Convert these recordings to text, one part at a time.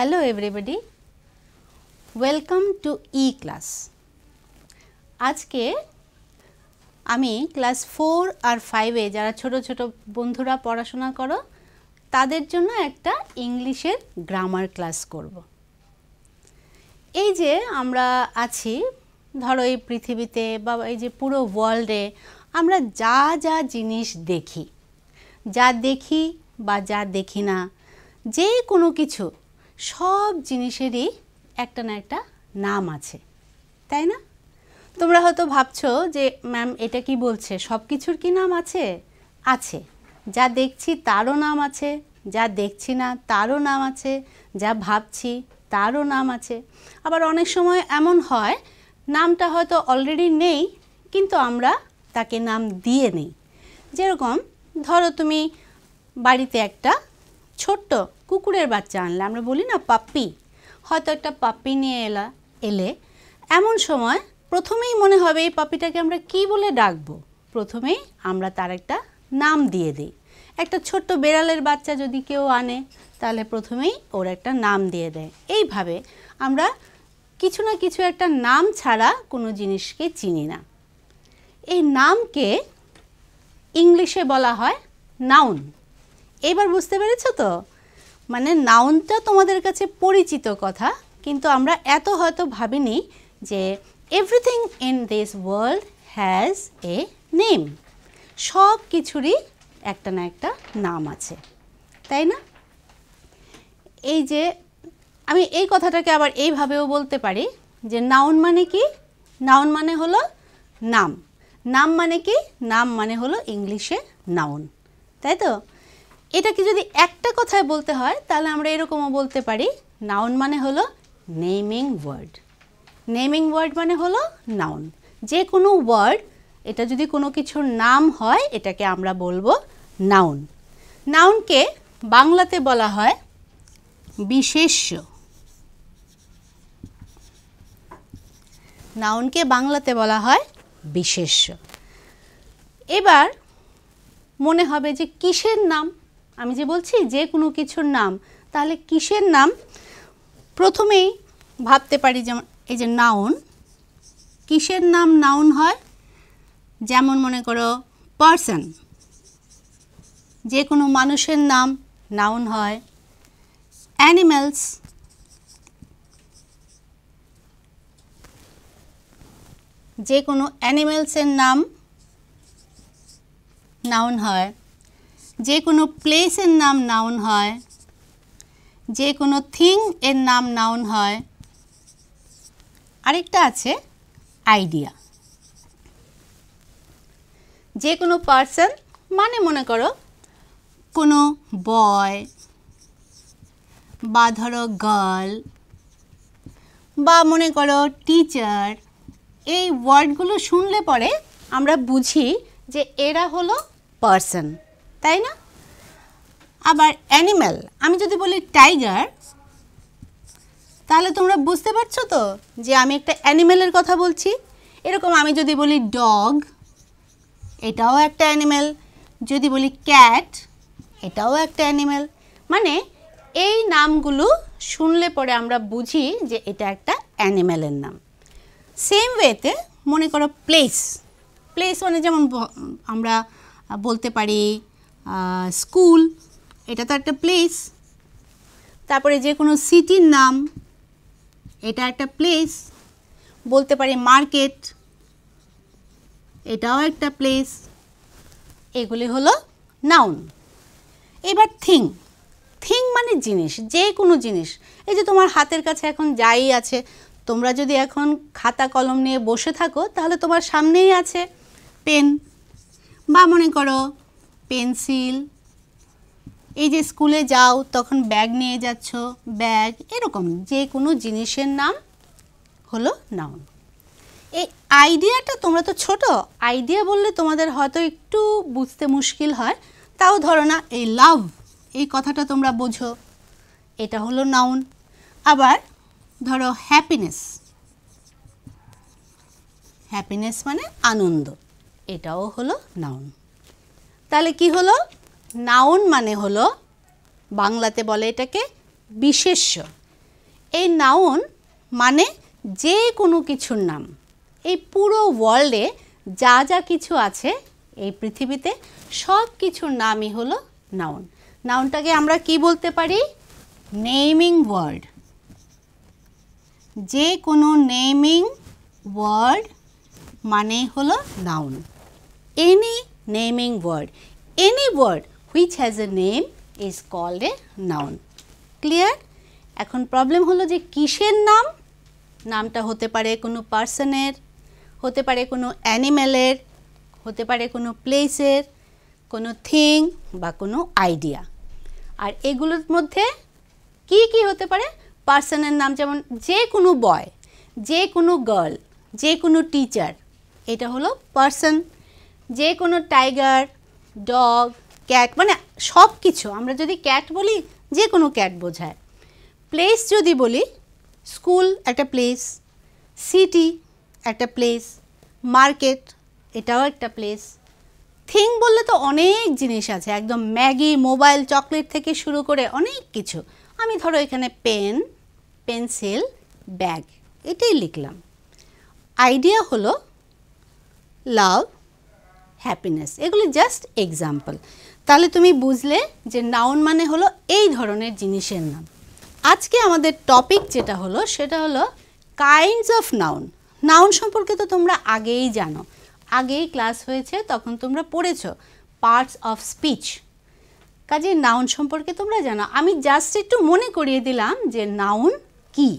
Hello everybody, welcome to E class আজকে আমি class four আর ফাইভে যারা ছোট ছোট বন্ধুরা পড়াশোনা করো তাদের জন্য একটা ইংলিশের গ্রামার ক্লাস করব। এই যে আমরা আছি ধরো এই পৃথিবীতে বা এই যে পুরো ওয়ার্ল্ডে আমরা যা যা জিনিস দেখি যা দেখি বা যা দেখি না যে কোনো কিছু সব জিনিসেরই একটা না একটা নাম আছে তাই না তোমরা হয়তো ভাবছো যে ম্যাম এটা কি বলছে সব কিছুর কি নাম আছে আছে যা দেখছি তারও নাম আছে যা দেখছি না তারও নাম আছে যা ভাবছি তারও নাম আছে আবার অনেক সময় এমন হয় নামটা হয়তো অলরেডি নেই কিন্তু আমরা তাকে নাম দিয়ে নেই যেরকম ধরো তুমি বাড়িতে একটা ছোট্ট কুকুরের বাচ্চা আনলে আমরা বলি না পাপ্পি হয়তো একটা পাপ্পি নিয়ে এলা এলে এমন সময় প্রথমেই মনে হবে এই পাপ্পিটাকে আমরা কি বলে ডাকবো প্রথমেই আমরা তার একটা নাম দিয়ে দিই একটা ছোট্ট বেড়ালের বাচ্চা যদি কেউ আনে তাহলে প্রথমেই ওর একটা নাম দিয়ে দেয় এইভাবে আমরা কিছু না কিছু একটা নাম ছাড়া কোনো জিনিসকে চিনি না এই নামকে ইংলিশে বলা হয় নাউন এবার বুঝতে পেরেছ তো মানে নাউনটা তোমাদের কাছে পরিচিত কথা কিন্তু আমরা এত হয়তো ভাবিনি যে everything in this world has a name সব কিছুরই একটা না একটা নাম আছে তাই না এই যে আমি এই কথাটাকে আবার এইভাবেও বলতে পারি যে নাউন মানে কি নাউন মানে হলো নাম নাম মানে কি নাম মানে হলো ইংলিশে নাউন তাই তো এটাকে যদি একটা কথায় বলতে হয় তাহলে আমরা এরকমও বলতে পারি নাউন মানে হলো নেমিং ওয়ার্ড নেমিং ওয়ার্ড মানে হলো নাউন যে কোনো ওয়ার্ড এটা যদি কোনো কিছুর নাম হয় এটাকে আমরা বলবো নাউন নাউনকে বাংলাতে বলা হয় বিশেষ্য নাউনকে বাংলাতে বলা হয় বিশেষ্য এবার মনে হবে যে কিসের নাম আমি যে বলছি যে কোনো কিছুর নাম তাহলে কিসের নাম প্রথমেই ভাবতে পারি যেমন এই যে নাউন কিসের নাম নাউন হয় যেমন মনে করো পার্সন যে কোনো মানুষের নাম নাউন হয় অ্যানিম্যালস যে কোনো অ্যানিম্যালসের নাম নাউন হয় যে কোনো প্লেসের নাম নাউন হয় যে কোনো থিং এর নাম নাউন হয় আরেকটা আছে আইডিয়া যে কোনো পার্সন মানে মনে করো কোনো বয় বা ধরো গার্ল বা মনে করো টিচার এই ওয়ার্ডগুলো শুনলে পরে আমরা বুঝি যে এরা হলো পার্সন তাই না আবার অ্যানিম্যাল আমি যদি বলি টাইগার তাহলে তোমরা বুঝতে পারছো তো যে আমি একটা অ্যানিম্যালের কথা বলছি এরকম আমি যদি বলি ডগ এটাও একটা অ্যানিম্যাল যদি বলি ক্যাট এটাও একটা অ্যানিম্যাল মানে এই নামগুলো শুনলে পরে আমরা বুঝি যে এটা একটা অ্যানিম্যালের নাম সেম ওয়েতে মনে করো প্লেস প্লেস মানে যেমন আমরা বলতে পারি স্কুল এটা তো একটা প্লেস তারপরে যে কোনো সিটির নাম এটা একটা প্লেস বলতে পারি মার্কেট এটাও একটা প্লেস এগুলি হলো নাউন এবার থিং থিং মানে জিনিস যে কোনো জিনিস এই যে তোমার হাতের কাছে এখন যাই আছে তোমরা যদি এখন খাতা কলম নিয়ে বসে থাকো তাহলে তোমার সামনেই আছে পেন বা মনে করো পেন্সিল এই যে স্কুলে যাও তখন ব্যাগ নিয়ে যাচ্ছ ব্যাগ এরকম যে কোনো জিনিসের নাম হলো নাউন এই আইডিয়াটা তোমরা তো ছোট আইডিয়া বললে তোমাদের হয়তো একটু বুঝতে মুশকিল হয় তাও ধরো না এই লাভ এই কথাটা তোমরা বোঝো এটা হলো নাউন আবার ধরো হ্যাপিনেস হ্যাপিনেস মানে আনন্দ এটাও হলো নাউন তাহলে কি হলো নাউন মানে হলো বাংলাতে বলে এটাকে বিশেষ্য এই নাউন মানে যে কোনো কিছুর নাম এই পুরো ওয়ার্ল্ডে যা যা কিছু আছে এই পৃথিবীতে সব কিছুর নামই হলো নাউন নাউনটাকে আমরা কি বলতে পারি নেমিং ওয়ার্ড যে কোনো নেমিং ওয়ার্ড মানে হলো noun any naming word. Any word which has a name is called a noun. Clear? এখন প্রবলেম হলো যে কিসের নাম নামটা হতে পারে কোনো পার্সনের হতে পারে কোনো অ্যানিম্যালের হতে পারে কোনো প্লেসের কোনো থিং বা কোনো আইডিয়া আর এগুলোর মধ্যে কি কি হতে পারে পার্সনের নাম যেমন যে কোনো বয় যে কোনো গার্ল যে কোনো টিচার এটা হলো পার্সন যে কোনো টাইগার ডগ ক্যাট মানে সব কিছু আমরা যদি ক্যাট বলি যে কোনো ক্যাট বোঝায় প্লেস যদি বলি স্কুল একটা প্লেস সিটি একটা প্লেস মার্কেট এটাও একটা প্লেস থিং বললে তো অনেক জিনিস আছে একদম ম্যাগি মোবাইল চকলেট থেকে শুরু করে অনেক কিছু আমি ধরো এখানে পেন পেন্সিল ব্যাগ এটাই লিখলাম আইডিয়া হলো লাভ হ্যাপিনেস এগুলি জাস্ট এক্সাম্পল তাহলে তুমি বুঝলে যে নাউন মানে হলো এই ধরনের জিনিসের নাম আজকে আমাদের টপিক যেটা হলো সেটা হলো কাইন্ডস অফ নাউন নাউন সম্পর্কে তো তোমরা আগেই জানো আগেই ক্লাস হয়েছে তখন তোমরা পড়েছ পার্টস অফ স্পিচ কাজে নাউন সম্পর্কে তোমরা জানো আমি জাস্ট একটু মনে করিয়ে দিলাম যে নাউন কি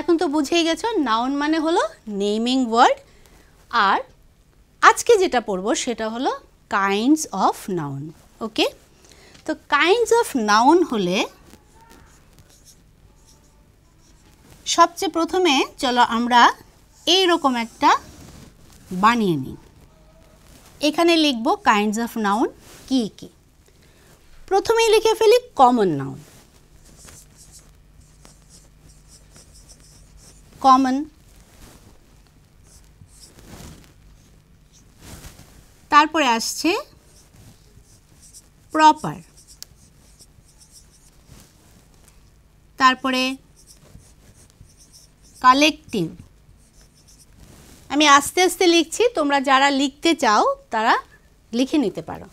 এখন তো বুঝেই গেছো নাউন মানে হলো নেমিং ওয়ার্ড আর আজকে যেটা পড়ব সেটা হলো কাইন্ডস অফ নাউন ওকে তো কাইন্ডস অফ নাউন হলে সবচেয়ে প্রথমে চলো আমরা এই রকম একটা বানিয়ে নিই এখানে লিখব কাইন্ডস অফ নাউন কী কী প্রথমেই লিখে ফেলি কমন নাউন কমন তারপরে আসছে প্রপার তারপরে কালেকটিভ আমি আস্তে আস্তে লিখছি তোমরা যারা লিখতে চাও তারা লিখে নিতে পারো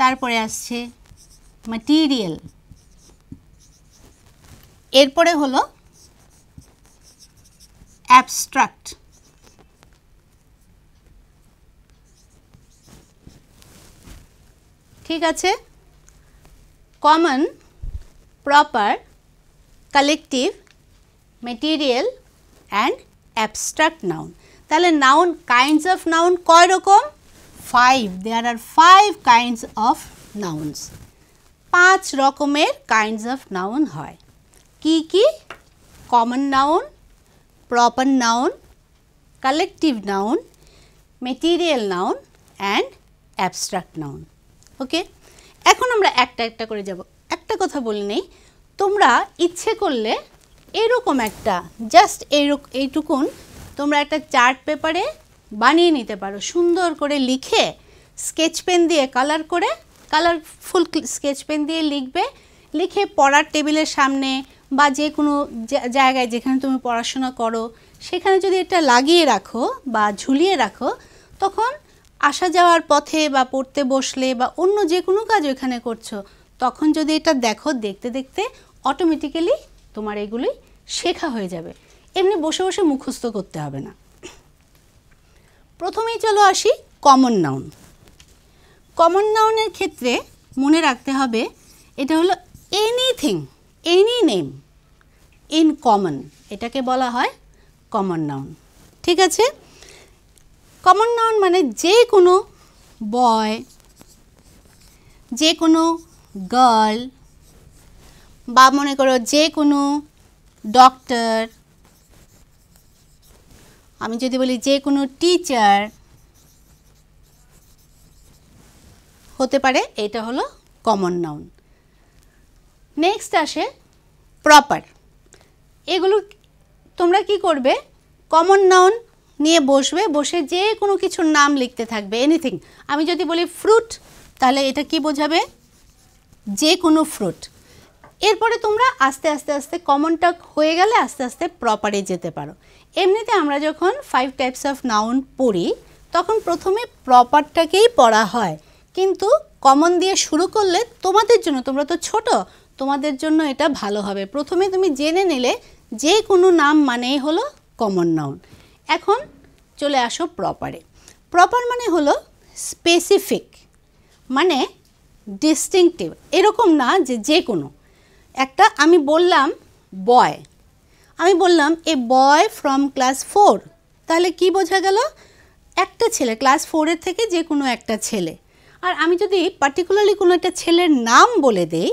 তারপরে আসছে ম্যাটিরিয়াল এরপরে হলো অ্যাবস্ট্রাক্ট ঠিক আছে common proper collective material and abstract noun তাহলে নাউন কাইন্ডস অফ নাউন কয় রকম five there are five kinds of nouns পাঁচ রকমের কাইন্ডস অফ নাউন হয় কি কি common noun proper noun collective noun material noun and abstract noun okay এখন আমরা একটা একটা করে যাব একটা কথা বলে নেই তোমরা ইচ্ছে করলে এরকম একটা জাস্ট এইরকম এইটুকুন তোমরা একটা চার্ট পেপারে বানিয়ে নিতে পারো সুন্দর করে লিখে স্কেচ পেন দিয়ে কালার করে কালারফুল স্কেচ পেন দিয়ে লিখবে লিখে পড়ার টেবিলের সামনে বা যে কোনো জায়গায় যেখানে তুমি পড়াশোনা করো সেখানে যদি এটা লাগিয়ে রাখো বা ঝুলিয়ে রাখো তখন আসা যাওয়ার পথে বা পড়তে বসলে বা অন্য যে কোনো কাজ ওইখানে করছো তখন যদি এটা দেখো দেখতে দেখতে অটোমেটিক্যালি তোমার এগুলোই শেখা হয়ে যাবে এমনি বসে বসে মুখস্থ করতে হবে না প্রথমেই চলো আসি কমন নাউন কমন নাউনের ক্ষেত্রে মনে রাখতে হবে এটা হলো anything any name in common এটাকে বলা হয় কমন নাউন ঠিক আছে কমন নাউন মানে যে কোনো বয় যে কোনো গার্ল বা মনে করো যে কোনো ডক্টর আমি যদি বলি যে কোনো টিচার হতে পারে এটা হলো কমন নাউন নেক্সট আসে প্রপার এগুলো তোমরা কি করবে কমন নাউন নিয়ে বসবে বসে যে কোনো কিছুর নাম লিখতে থাকবে এনিথিং আমি যদি বলি ফ্রুট তাহলে এটা কি বোঝাবে যে কোনো ফ্রুট এরপরে তোমরা আস্তে আস্তে আস্তে কমনটা হয়ে গেলে আস্তে আস্তে প্রপারে যেতে পারো এমনিতে আমরা যখন ফাইভ টাইপস অফ নাউন পড়ি তখন প্রথমে প্রপারটাকেই পড়া হয় কিন্তু কমন দিয়ে শুরু করলে তোমাদের জন্য তোমরা তো ছোট তোমাদের জন্য এটা ভালো হবে প্রথমে তুমি জেনে নিলে যে কোনো নাম মানেই হলো কমন নাউন এখন চলে আসো প্রপারে প্রপার মানে হলো স্পেসিফিক মানে ডিস্টিংটিভ এরকম না যে যে কোনো একটা আমি বললাম বয় আমি বললাম a boy from class four তাহলে কি বোঝা গেল একটা ছেলে ক্লাস ফোরের থেকে যে কোনো একটা ছেলে আর আমি যদি পার্টিকুলারলি কোনো একটা ছেলের নাম বলে দেই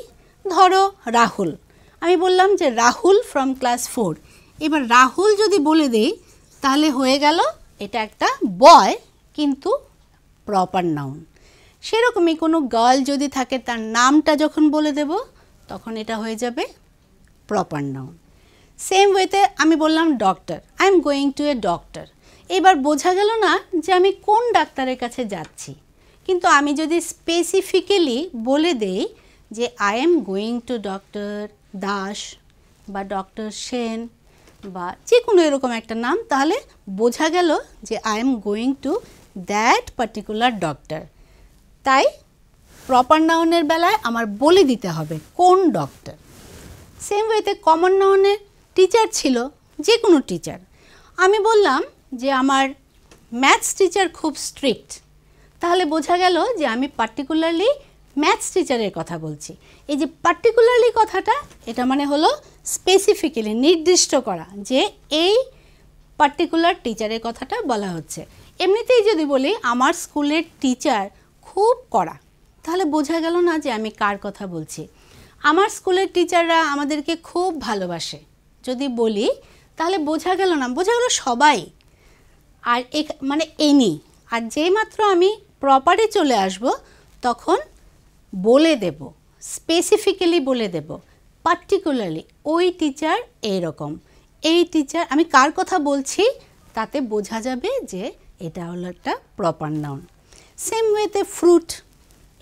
ধরো রাহুল আমি বললাম যে রাহুল ফ্রম ক্লাস ফোর এবার রাহুল যদি বলে দেই তাহলে হয়ে গেল এটা একটা বয় কিন্তু প্রপার নাউন সেরকমই কোনো গার্ল যদি থাকে তার নামটা যখন বলে দেব তখন এটা হয়ে যাবে প্রপার নাউন সেম ওয়েতে আমি বললাম doctor I am going to a doctor এবার বোঝা গেল না যে আমি কোন ডাক্তারের কাছে যাচ্ছি কিন্তু আমি যদি স্পেসিফিক্যালি বলে দেই যে I am going to doctor Das বা ডক্টর সেন বা যে কোনো এরকম একটা নাম তাহলে বোঝা গেল যে I am going to that particular doctor তাই প্রপার নাউনের বেলায় আমার বলে দিতে হবে কোন ডক্টর সেম ওয়েতে কমন নাউনের টিচার ছিল যে কোনো টিচার আমি বললাম যে আমার ম্যাথস টিচার খুব স্ট্রিক্ট তাহলে বোঝা গেল যে আমি পার্টিকুলারলি ম্যাথস টিচারের কথা বলছি এই যে পার্টিকুলারলি কথাটা এটা মানে হলো স্পেসিফিক্যালি নির্দিষ্ট করা যে এই পার্টিকুলার টিচারের কথাটা বলা হচ্ছে এমনিতেই যদি বলি আমার স্কুলের টিচার খুব কড়া তাহলে বোঝা গেল না যে আমি কার কথা বলছি আমার স্কুলের টিচাররা আমাদেরকে খুব ভালোবাসে যদি বলি তাহলে বোঝা গেল না বোঝা গেল সবাই আর এক মানে এনি আর যেই মাত্র আমি প্রপারে চলে আসব তখন বলে দেব স্পেসিফিক্যালি বলে দেবো পার্টিকুলারলি ওই টিচার এরকম এই টিচার আমি কার কথা বলছি তাতে বোঝা যাবে যে এটা হলো একটা প্রপার নাউন সেম ওয়েতে ফ্রুট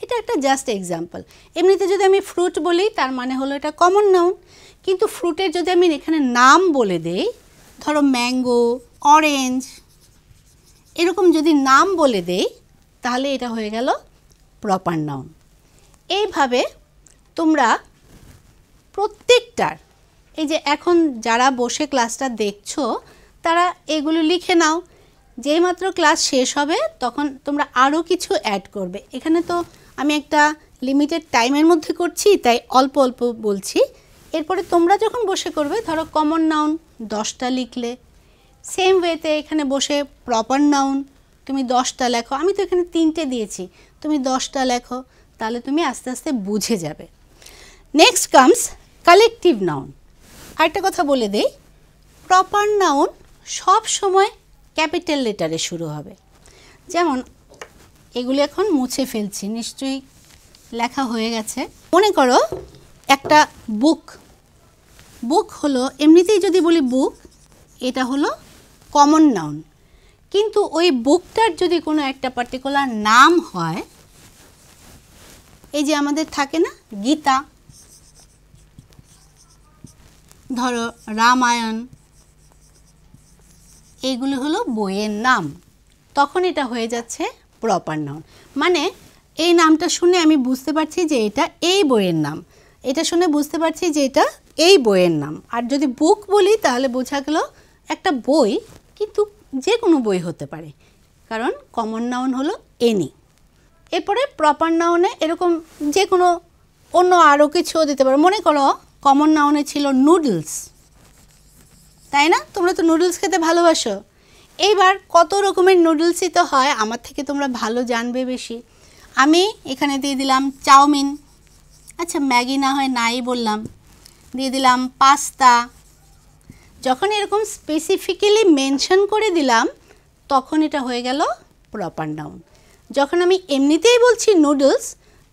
এটা একটা জাস্ট এক্সাম্পল এমনিতে যদি আমি ফ্রুট বলি তার মানে হলো এটা কমন নাউন কিন্তু ফ্রুটের যদি আমি এখানে নাম বলে দেই ধরো ম্যাঙ্গো অরেঞ্জ এরকম যদি নাম বলে দেই তাহলে এটা হয়ে গেল প্রপার নাউন এইভাবে তোমরা প্রত্যেকটার এই যে এখন যারা বসে ক্লাসটা দেখছো তারা এগুলো লিখে নাও যেই মাত্র ক্লাস শেষ হবে তখন তোমরা আরও কিছু অ্যাড করবে এখানে তো আমি একটা লিমিটেড টাইমের মধ্যে করছি তাই অল্প অল্প বলছি এরপরে তোমরা যখন বসে করবে ধরো কমন নাউন দশটা লিখলে সেম ওয়েতে এখানে বসে প্রপার নাউন তুমি দশটা লেখো আমি তো এখানে তিনটে দিয়েছি তুমি দশটা লেখো তাহলে তুমি আস্তে আস্তে বুঝে যাবে নেক্সট কামস কালেকটিভ নাউন আরেকটা কথা বলে দেই প্রপার নাউন সব সময় ক্যাপিটাল লেটারে শুরু হবে যেমন এগুলো এখন মুছে ফেলছি নিশ্চয়ই লেখা হয়ে গেছে মনে করো একটা বুক বুক হলো এমনিতেই যদি বলি বুক এটা হলো কমন নাউন কিন্তু ওই বুকটার যদি কোনো একটা পার্টিকুলার নাম হয় এই যে আমাদের থাকে না গীতা ধরো রামায়ণ এইগুলো হলো বইয়ের নাম তখন এটা হয়ে যাচ্ছে প্রপার নাউন মানে এই নামটা শুনে আমি বুঝতে পারছি যে এটা এই বইয়ের নাম এটা শুনে বুঝতে পারছি যে এটা এই বইয়ের নাম আর যদি বুক বলি তাহলে বোঝা গেল একটা বই কিন্তু যে কোনো বই হতে পারে কারণ কমন নাউন হলো এনি এরপরে প্রপার নাউনে এরকম যে কোনো অন্য আরও কিছুও দিতে পারো মনে করো কমন নাউনে ছিল নুডলস তাই না তোমরা তো নুডলস খেতে ভালোবাসো এইবার কত রকমের নুডলসই তো হয় আমার থেকে তোমরা ভালো জানবে বেশি আমি এখানে দিয়ে দিলাম চাউমিন আচ্ছা ম্যাগি না হয় নাই বললাম দিয়ে দিলাম পাস্তা যখন এরকম স্পেসিফিক্যালি মেনশন করে দিলাম তখন এটা হয়ে গেল প্রপার নাউন যখন আমি এমনিতেই বলছি নুডলস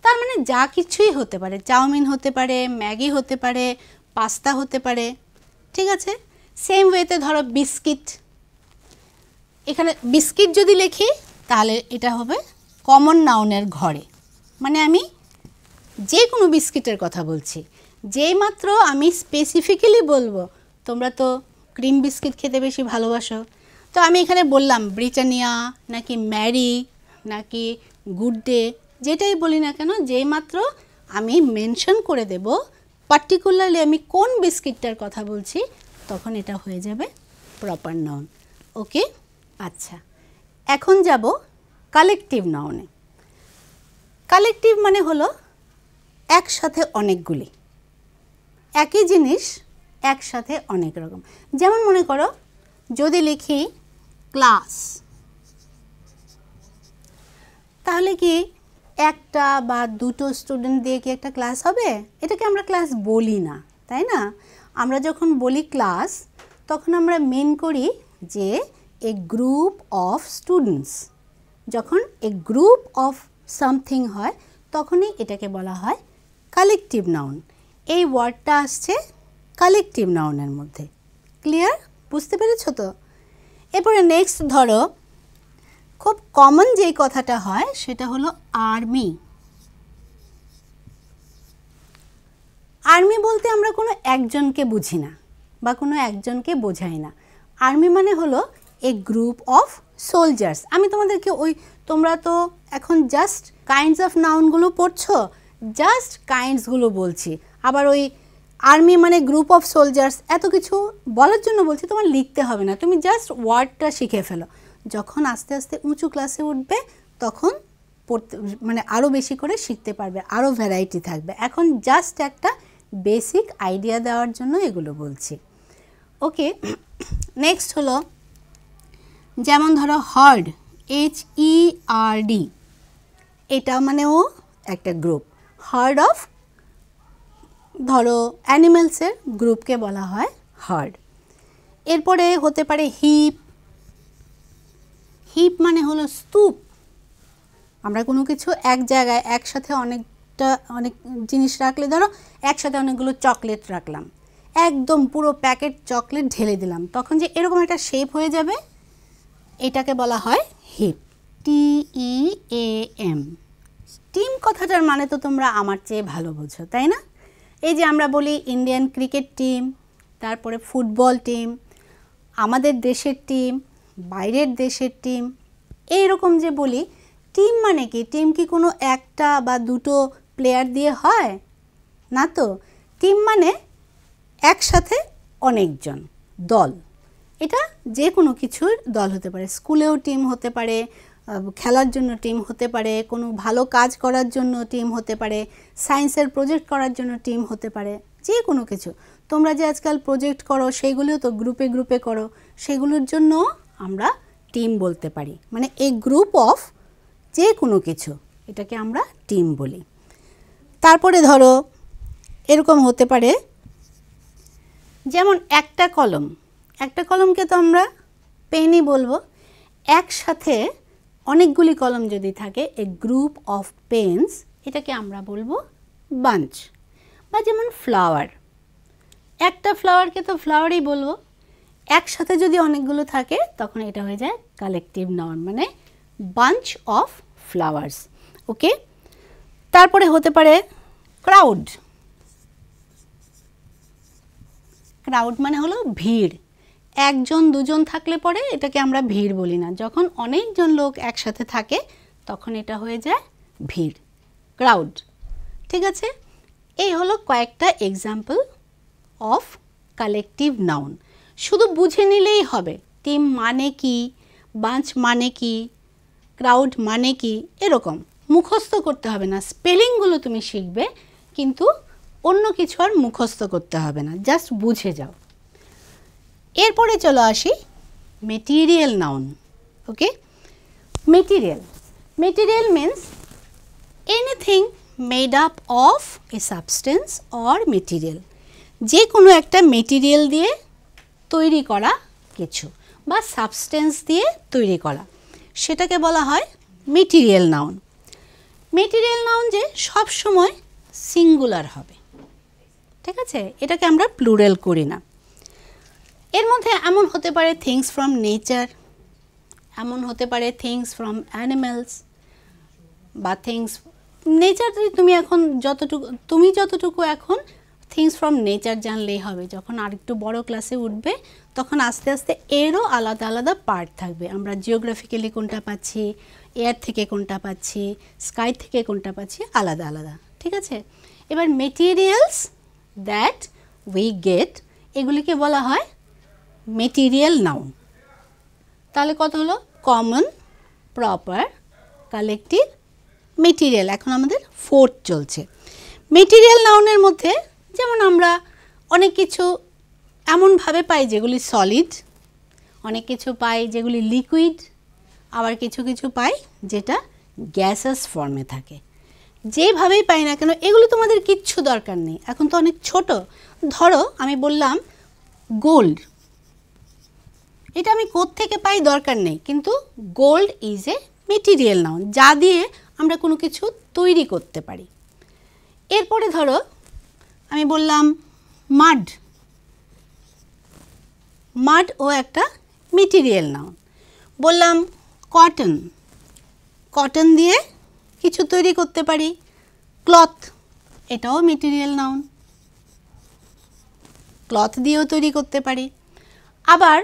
তার মানে যা কিছুই হতে পারে চাউমিন হতে পারে ম্যাগি হতে পারে পাস্তা হতে পারে ঠিক আছে সেম ওয়েতে ধরো বিস্কিট এখানে বিস্কিট যদি লিখি তাহলে এটা হবে কমন নাউনের ঘরে মানে আমি যে কোনো বিস্কিটের কথা বলছি যেই মাত্র আমি স্পেসিফিক্যালি বলবো তোমরা তো ক্রিম বিস্কিট খেতে বেশি ভালোবাসো তো আমি এখানে বললাম ব্রিটানিয়া নাকি ম্যারি নাকি গুড ডে যেটাই বলি না কেন যেই মাত্র আমি মেনশন করে দেব পার্টিকুলারলি আমি কোন বিস্কিটটার কথা বলছি তখন এটা হয়ে যাবে প্রপার নাউন ওকে আচ্ছা এখন যাব কালেকটিভ নাউনে কালেকটিভ মানে হলো একসাথে অনেকগুলি একই জিনিস একসাথে অনেক রকম যেমন মনে করো যদি লিখি ক্লাস তাহলে কি একটা বা দুটো স্টুডেন্ট দিয়ে কি একটা ক্লাস হবে এটাকে আমরা ক্লাস বলি না তাই না আমরা যখন বলি ক্লাস তখন আমরা মেন করি যে এ গ্রুপ অফ স্টুডেন্টস যখন এ গ্রুপ অফ সামথিং হয় তখনই এটাকে বলা হয় কালেকটিভ নাউন এই ওয়ার্ডটা আসছে কালেকটিভ নাউনের মধ্যে ক্লিয়ার বুঝতে পেরেছ তো এরপরে নেক্সট ধরো খুব কমন যেই কথাটা হয় সেটা হলো আর্মি আর্মি বলতে আমরা কোনো একজনকে বুঝি না বা কোনো একজনকে বোঝাই না আর্মি মানে হলো এ গ্রুপ অফ সোলজার্স আমি তোমাদেরকে ওই তোমরা তো এখন জাস্ট কাইন্ডস অফ নাউনগুলো পড়ছো জাস্ট কাইন্ডসগুলো বলছি আবার ওই আর্মি মানে গ্রুপ অফ সোলজার্স এত কিছু বলার জন্য বলছি তোমার লিখতে হবে না তুমি জাস্ট ওয়ার্ডটা শিখে ফেলো যখন আস্তে আস্তে উঁচু ক্লাসে উঠবে তখন পড়তে মানে আরও বেশি করে শিখতে পারবে আরও ভ্যারাইটি থাকবে এখন জাস্ট একটা বেসিক আইডিয়া দেওয়ার জন্য এগুলো বলছি ওকে নেক্সট হলো যেমন ধরো herd H E R D এটা মানে ও একটা গ্রুপ হার্ড অফ ধরো অ্যানিমেলসের গ্রুপকে বলা হয় হার্ড এরপরে হতে পারে হিপ হিপ মানে হলো স্তূপ আমরা কোনো কিছু এক জায়গায় একসাথে অনেকটা অনেক জিনিস রাখলে ধরো একসাথে অনেকগুলো চকলেট রাখলাম একদম পুরো প্যাকেট চকলেট ঢেলে দিলাম তখন যে এরকম একটা শেপ হয়ে যাবে এটাকে বলা হয় heap T E A M team কথাটার মানে তো তোমরা আমার চেয়ে ভালো বোঝো তাই না এই যে আমরা বলি ইন্ডিয়ান ক্রিকেট টিম তারপরে ফুটবল টিম আমাদের দেশের টিম বাইরের দেশের টিম এই রকম যে বলি টিম মানে কি টিম কি কোনো একটা বা দুটো প্লেয়ার দিয়ে হয় না তো টিম মানে একসাথে অনেকজন দল এটা যে কোনো কিছুর দল হতে পারে স্কুলেও টিম হতে পারে খেলার জন্য টিম হতে পারে কোনো ভালো কাজ করার জন্য টিম হতে পারে সায়েন্সের প্রজেক্ট করার জন্য টিম হতে পারে যে কোনো কিছু তোমরা যে আজকাল প্রজেক্ট করো সেইগুলিও তো গ্রুপে গ্রুপে করো সেগুলোর জন্য আমরা টিম বলতে পারি মানে এ গ্রুপ অফ যে কোনো কিছু এটাকে আমরা টিম বলি তারপরে ধরো এরকম হতে পারে যেমন একটা কলম একটা কলমকে তো আমরা পেনই বলবো একসাথে অনেকগুলি কলম যদি থাকে এ গ্রুপ অফ পেনস এটাকে আমরা বলবো বাঞ্চ বা যেমন ফ্লাওয়ার একটা ফ্লাওয়ারকে তো ফ্লাওয়ারই বলবো একসাথে যদি অনেকগুলো থাকে তখন এটা হয়ে যায় কালেকটিভ নাউন মানে বাঞ্চ অফ ফ্লাওয়ার্স ওকে তারপরে হতে পারে ক্রাউড ক্রাউড মানে হলো ভিড় একজন দুজন থাকলে পরে এটাকে আমরা ভিড় বলি না যখন অনেকজন লোক একসাথে থাকে তখন এটা হয়ে যায় ভিড় ক্রাউড ঠিক আছে এই হলো কয়েকটা এক্সাম্পল অফ কালেকটিভ নাউন শুধু বুঝে নিলেই হবে টিম মানে কি বাঞ্চ মানে কি ক্রাউড মানে কি এরকম মুখস্থ করতে হবে না স্পেলিংগুলো তুমি শিখবে কিন্তু অন্য কিছু আর মুখস্থ করতে হবে না জাস্ট বুঝে যাও এরপরে চলো আসি material noun okay material material means anything made up of a substance or material যে কোনো একটা মেটিরিয়াল দিয়ে তৈরি করা কিছু বা সাবস্টেন্স দিয়ে তৈরি করা সেটাকে বলা হয় মেটিরিয়াল নাউন মেটিরিয়াল নাউন যে সব সময় সিঙ্গুলার হবে ঠিক আছে এটাকে আমরা প্লুরাল করি না এর মধ্যে এমন হতে পারে থিংস ফ্রম নেচার এমন হতে পারে থিংস ফ্রম অ্যানিম্যালস বা থিংস নেচার তুমি এখন যতটুকু তুমি যতটুকু এখন থিংস ফ্রম নেচার জানলেই হবে যখন আরেকটু বড় ক্লাসে উঠবে তখন আস্তে আস্তে এরও আলাদা আলাদা পার্ট থাকবে আমরা জিওগ্রাফিক্যালি কোনটা পাচ্ছি এয়ার থেকে কোনটা পাচ্ছি স্কাই থেকে কোনটা পাচ্ছি আলাদা আলাদা ঠিক আছে এবার মেটেরিয়ালস দ্যাট উই গেট এগুলিকে বলা হয় মেটেরিয়াল নাউন তাহলে কত হলো কমন প্রপার কালেক্টিভ মেটেরিয়াল এখন আমাদের ফোর্থ চলছে মেটেরিয়াল নাউনের মধ্যে যেমন আমরা অনেক কিছু এমনভাবে পাই যেগুলি সলিড অনেক কিছু পাই যেগুলি লিকুইড আবার কিছু কিছু পাই যেটা গ্যাসাস ফর্মে থাকে যেভাবেই পাই না কেন এগুলো তোমাদের কিচ্ছু দরকার নেই এখন তো অনেক ছোট ধরো আমি বললাম গোল্ড এটা আমি থেকে পাই দরকার নেই কিন্তু gold is a material now যা দিয়ে আমরা কোনো কিছু তৈরি করতে পারি এরপরে ধরো আমি বললাম মাড মাড ও একটা মেটিরিয়াল নাউন বললাম কটন কটন দিয়ে কিছু তৈরি করতে পারি ক্লথ এটাও মেটেরিয়াল নাউন ক্লথ দিয়েও তৈরি করতে পারি আবার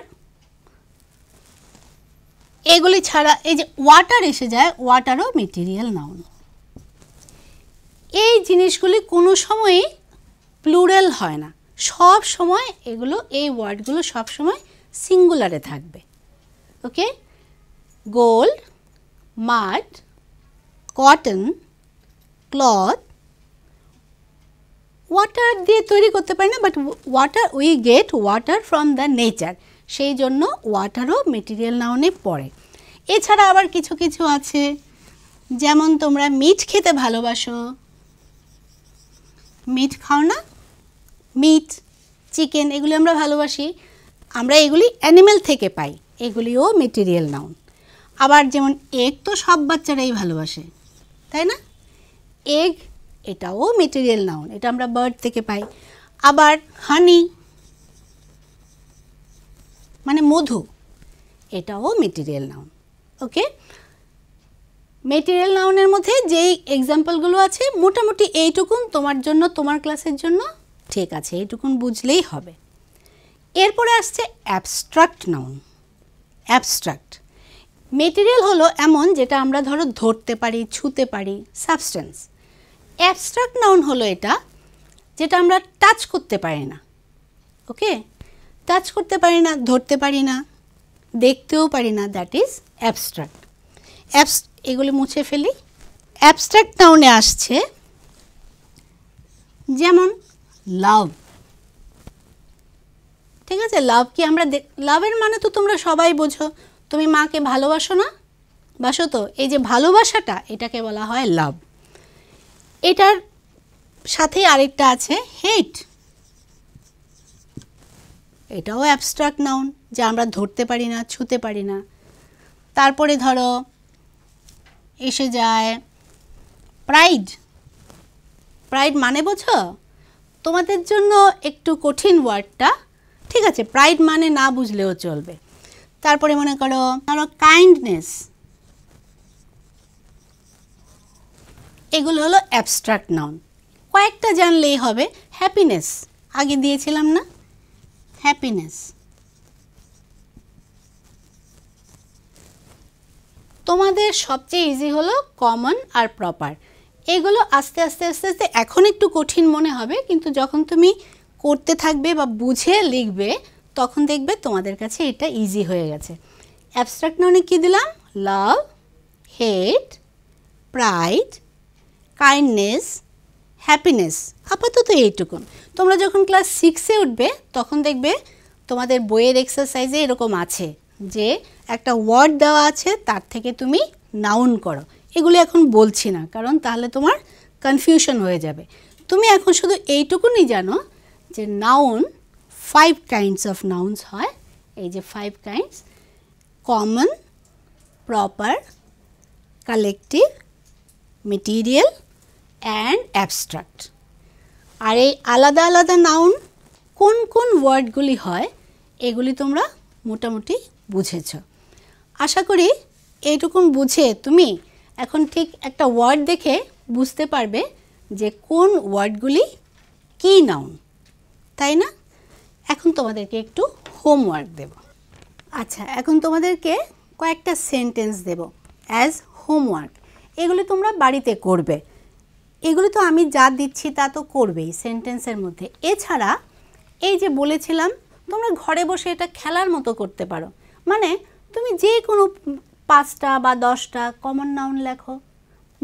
এগুলি ছাড়া এই যে ওয়াটার এসে যায় ওয়াটারও মেটেরিয়াল নাউন এই জিনিসগুলি কোনো সময়ই প্লুরাল হয় না সব সময় এগুলো এই ওয়ার্ডগুলো সব সময় সিঙ্গুলারে থাকবে okay gold mud cotton cloth water দিয়ে তৈরি করতে পারি না but water we get water from the nature সেই জন্য ওয়াটারও মেটেরিয়াল নাউনে পড়ে এছাড়া আবার কিছু কিছু আছে যেমন তোমরা মিট খেতে ভালোবাসো মিট খাও না মিট চিকেন এগুলি আমরা ভালোবাসি আমরা এগুলি অ্যানিমেল থেকে পাই এগুলিও মেটেরিয়াল নাউন আবার যেমন এগ তো সব বাচ্চারাই ভালোবাসে তাই না এগ এটাও মেটেরিয়াল নাউন এটা আমরা বার্ড থেকে পাই আবার হানি মানে মধু এটাও মেটেরিয়াল নাউন ওকে মেটেরিয়াল নাউনের মধ্যে যেই এক্সাম্পলগুলো আছে মোটামুটি এইটুকুন তোমার জন্য তোমার ক্লাসের জন্য ঠিক আছে এইটুকুন বুঝলেই হবে এরপরে আসছে অ্যাবস্ট্রাক্ট নাউন অ্যাবস্ট্রাক্ট মেটেরিয়াল হলো এমন যেটা আমরা ধরো ধরতে পারি ছুতে পারি সাবস্টেন্স অ্যাবস্ট্রাক্ট নাউন হলো এটা যেটা আমরা টাচ করতে পারি না ওকে টাচ করতে পারি না ধরতে পারি না দেখতেও পারি না দ্যাট ইজ অ্যাবস্ট্রাক্ট অ্যাবস এগুলো মুছে ফেলি অ্যাবস্ট্রাক্ট নাউনে আসছে যেমন লাভ ঠিক আছে লাভ কি আমরা লাভের মানে তো তোমরা সবাই বোঝো তুমি মাকে ভালোবাসো না বাসো তো এই যে ভালোবাসাটা এটাকে বলা হয় লাভ এটার সাথে আরেকটা আছে হেট এটাও অ্যাবস্ট্রাক্ট নাউন যা আমরা ধরতে পারি না ছুতে পারি না তারপরে ধরো এসে যায় প্রাইড প্রাইড মানে বোঝো তোমাদের জন্য একটু কঠিন ওয়ার্ডটা ঠিক আছে প্রাইড মানে না বুঝলেও চলবে তারপরে মনে করো ধরো কাইন্ডনেস এগুলো হলো অ্যাবস্ট্রাক্ট নাউন কয়েকটা জানলেই হবে হ্যাপিনেস আগে দিয়েছিলাম না হ্যাপিনেস তোমাদের সবচেয়ে ইজি হলো কমন আর প্রপার এগুলো আস্তে আস্তে আস্তে আস্তে এখন একটু কঠিন মনে হবে কিন্তু যখন তুমি করতে থাকবে বা বুঝে লিখবে তখন দেখবে তোমাদের কাছে এটা ইজি হয়ে গেছে অ্যাবস্ট্রাক্ট নাউনে কী দিলাম love hate pride kindness happiness আপাতত এইটুকুন তোমরা যখন ক্লাস সিক্সে উঠবে তখন দেখবে তোমাদের বইয়ের এক্সারসাইজে এরকম আছে যে একটা ওয়ার্ড দেওয়া আছে তার থেকে তুমি নাউন করো এগুলি এখন বলছি না কারণ তাহলে তোমার কনফিউশন হয়ে যাবে তুমি এখন শুধু এইটুকুনি জানো যে noun five kinds of nouns হয় এই যে five kinds common proper collective material and abstract আর এই আলাদা আলাদা নাউন কোন কোন ওয়ার্ডগুলি হয় এগুলি তোমরা মোটামুটি বুঝেছ আশা করি এইটুকুন বুঝে তুমি এখন ঠিক একটা ওয়ার্ড দেখে বুঝতে পারবে যে কোন ওয়ার্ডগুলি কী নাউন তাই না এখন তোমাদেরকে একটু হোমওয়ার্ক দেব আচ্ছা এখন তোমাদেরকে কয়েকটা সেন্টেন্স দেব অ্যাজ হোমওয়ার্ক এগুলো তোমরা বাড়িতে করবে এগুলো তো আমি যা দিচ্ছি তা তো করবেই সেন্টেন্সের মধ্যে এছাড়া এই যে বলেছিলাম তোমরা ঘরে বসে এটা খেলার মতো করতে পারো মানে তুমি যে কোনো পাঁচটা বা দশটা কমন নাউন লেখো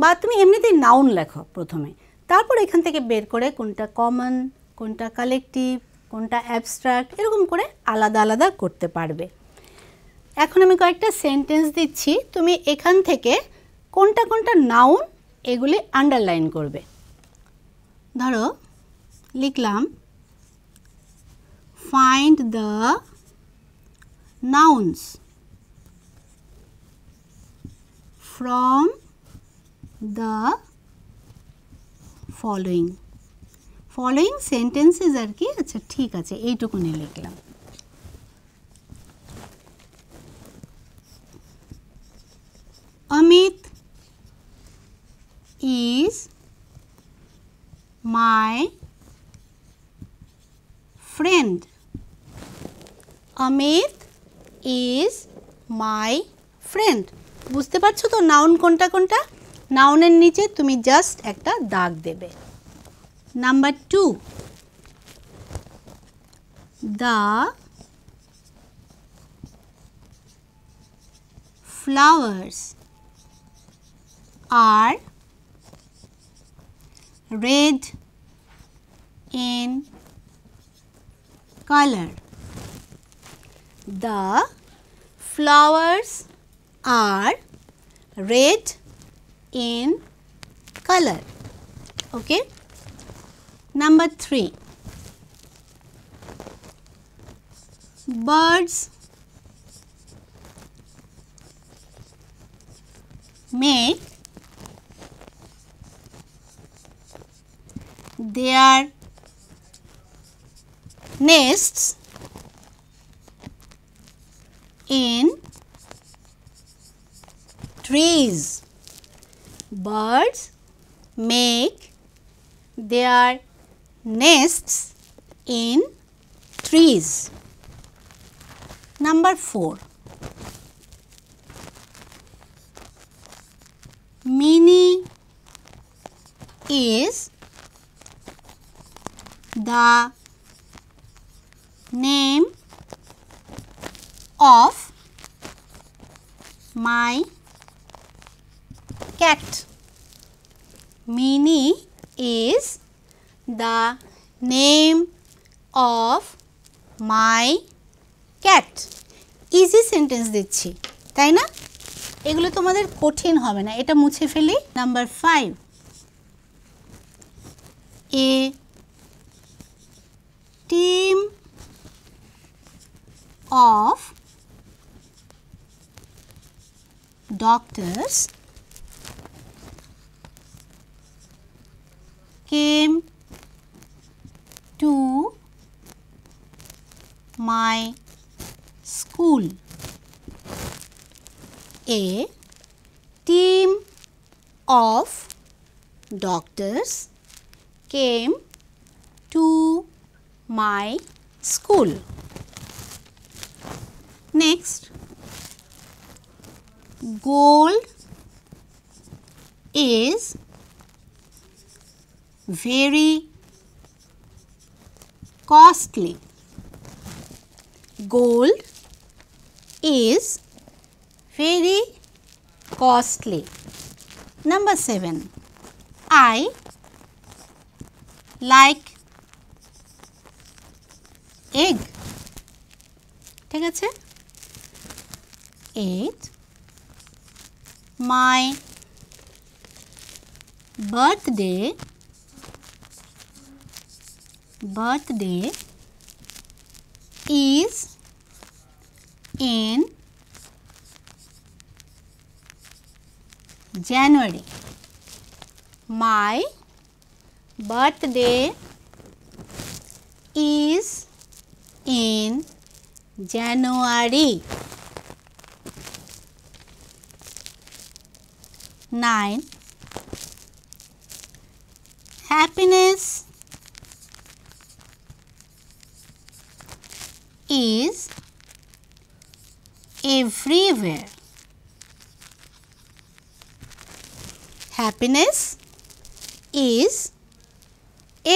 বা তুমি এমনিতেই নাউন লেখো প্রথমে তারপর এখান থেকে বের করে কোনটা কমন কোনটা কালেকটিভ কোনটা অ্যাবস্ট্রাক্ট এরকম করে আলাদা আলাদা করতে পারবে এখন আমি কয়েকটা সেন্টেন্স দিচ্ছি তুমি এখান থেকে কোনটা কোনটা নাউন এগুলি আন্ডারলাইন করবে ধরো লিখলাম find the nouns from the following following sentences are ki acha thik ache ei tuku ne likhlam amit is my friend amit is my friend বুঝতে পারছো তো নাউন কোনটা কোনটা নাউনের নিচে তুমি জাস্ট একটা দাগ দেবে number two the flowers are red in colour the flowers are red in color. Okay. Number 3. Birds make their nests in trees. Birds make their nests in trees. Number 4. Mini is the name of my cat. Minnie is the name of my cat. Easy sentence দিচ্ছি তাই না এগুলো তোমাদের কঠিন হবে না এটা মুছে ফেলি number five a team of doctors came to my school. A team of doctors came to my school. Next, gold is very costly. Gold is very costly. Number 7. I like egg. ঠিক আছে? 8. My birthday birthday is in January. My birthday is in January. 9. Happiness is everywhere. Happiness is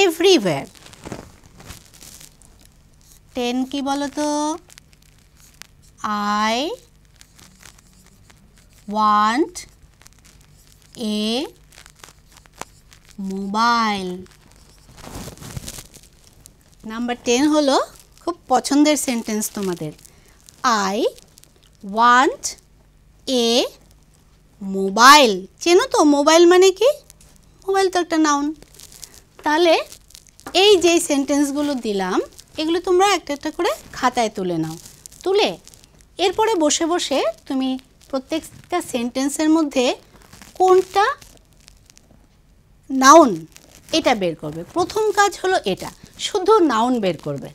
everywhere. Ten ki বলো তো I want a mobile number ten হলো খুব পছন্দের sentence তোমাদের I want a mobile চেনো তো মোবাইল মানে কি মোবাইল তো একটা নাউন তাহলে এই যে সেন্টেন্সগুলো দিলাম এগুলো তোমরা একটা একটা করে খাতায় তুলে নাও তুলে এরপরে বসে বসে তুমি প্রত্যেকটা সেন্টেন্সের মধ্যে কোনটা নাউন এটা বের করবে প্রথম কাজ হলো এটা শুধু নাউন বের করবে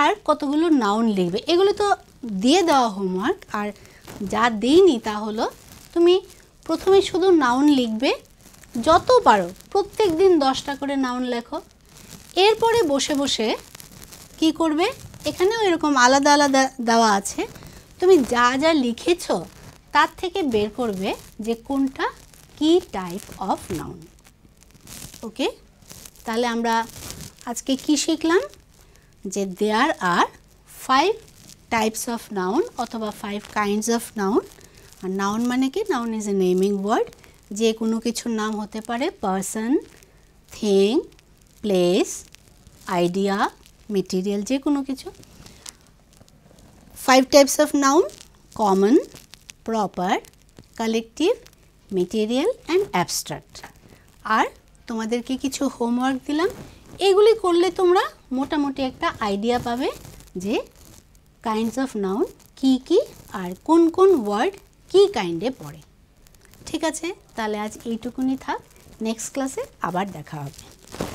আর কতগুলো নাউন লিখবে এগুলো তো দিয়ে দেওয়া হোমওয়ার্ক আর যা দিইনি তা হলো তুমি প্রথমে শুধু নাউন লিখবে যত পারো প্রত্যেক দিন দশটা করে নাউন লেখো এরপরে বসে বসে কি করবে এখানেও এরকম আলাদা আলাদা দেওয়া আছে তুমি যা যা লিখেছ তার থেকে বের করবে যে কোনটা কি টাইপ অফ নাউন ওকে তাহলে আমরা আজকে কি শিখলাম যে there are five types of noun অথবা ফাইভ কাইন্ডস অফ নাউন আর নাউন মানে কি noun is a naming word যে কোনো কিছুর নাম হতে পারে person thing place idea material যে কোনো কিছু five types of noun common proper collective material and abstract আর তোমাদেরকে কিছু হোমওয়ার্ক দিলাম এগুলি করলে তোমরা মোটামুটি একটা আইডিয়া পাবে যে কাইন্ডস অফ নাউন কি কি আর কোন কোন ওয়ার্ড কি কাইন্ডে পড়ে ঠিক আছে তাহলে আজ এইটুকুনি থাক নেক্সট ক্লাসে আবার দেখা হবে